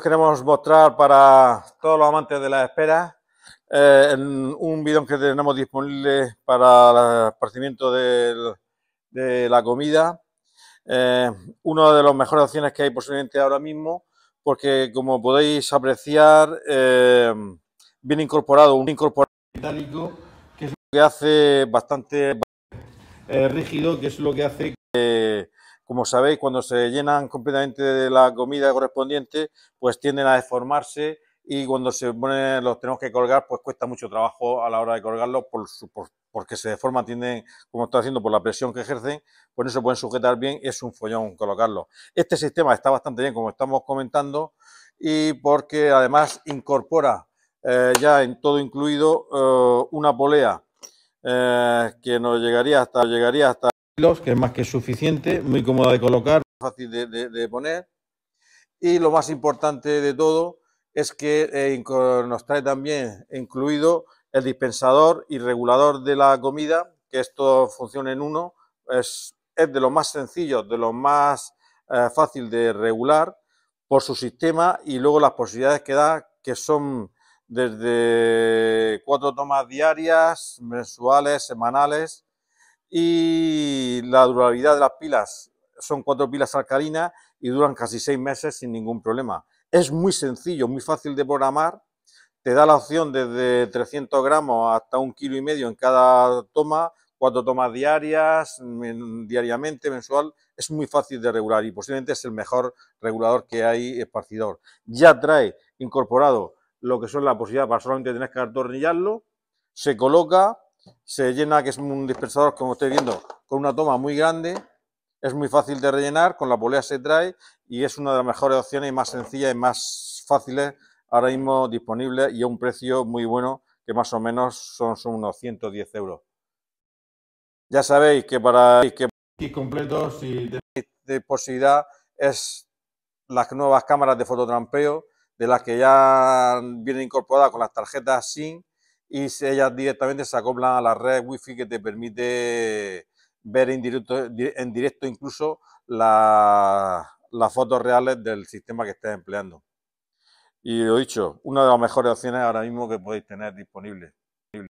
queremos mostrar para todos los amantes de la espera eh, un bidón que tenemos disponible para el esparcimiento de, la comida. Eh, una de las mejores opciones que hay posiblemente ahora mismo, porque como podéis apreciar, eh, viene incorporado un incorporado metálico que es lo que hace bastante rígido, que es lo que hace que como sabéis, cuando se llenan completamente de la comida correspondiente, pues tienden a deformarse y cuando se ponen, los tenemos que colgar, pues cuesta mucho trabajo a la hora de colgarlos porque se deforman, tienden, como está haciendo, por la presión que ejercen, pues no se pueden sujetar bien, es un follón colocarlo. Este sistema está bastante bien, como estamos comentando, y porque además incorpora eh, ya en todo incluido eh, una polea eh, que nos llegaría hasta, llegaría hasta que es más que suficiente, muy cómoda de colocar, fácil de, poner. Y lo más importante de todo es que eh, nos trae también incluido el dispensador y regulador de la comida, que esto funciona en uno, es, es de lo más sencillo de lo más eh, fácil de regular por su sistema y luego las posibilidades que da, que son desde cuatro tomas diarias, mensuales, semanales, y la durabilidad de las pilas, son cuatro pilas alcalinas y duran casi seis meses sin ningún problema. Es muy sencillo, muy fácil de programar. Te da la opción desde 300 gramos hasta un kilo y medio en cada toma, cuatro tomas diarias, diariamente, mensual. Es muy fácil de regular y posiblemente es el mejor regulador que hay esparcidor. Ya trae incorporado lo que son la posibilidad para solamente tener que atornillarlo. Se coloca, se llena, que es un dispersador, como estáis viendo, con una toma muy grande, es muy fácil de rellenar, con la polea se trae y es una de las mejores opciones más sencillas y más fáciles ahora mismo disponibles y a un precio muy bueno, que más o menos son, unos 110 euros. Ya sabéis que para que completos y de, de posibilidad es las nuevas cámaras de fototrampeo, de las que ya vienen incorporadas con las tarjetas SIM y ellas directamente se acoplan a la red wifi que te permite ver en directo, incluso las fotos reales del sistema que estés empleando. Y lo dicho, una de las mejores opciones ahora mismo que podéis tener disponible.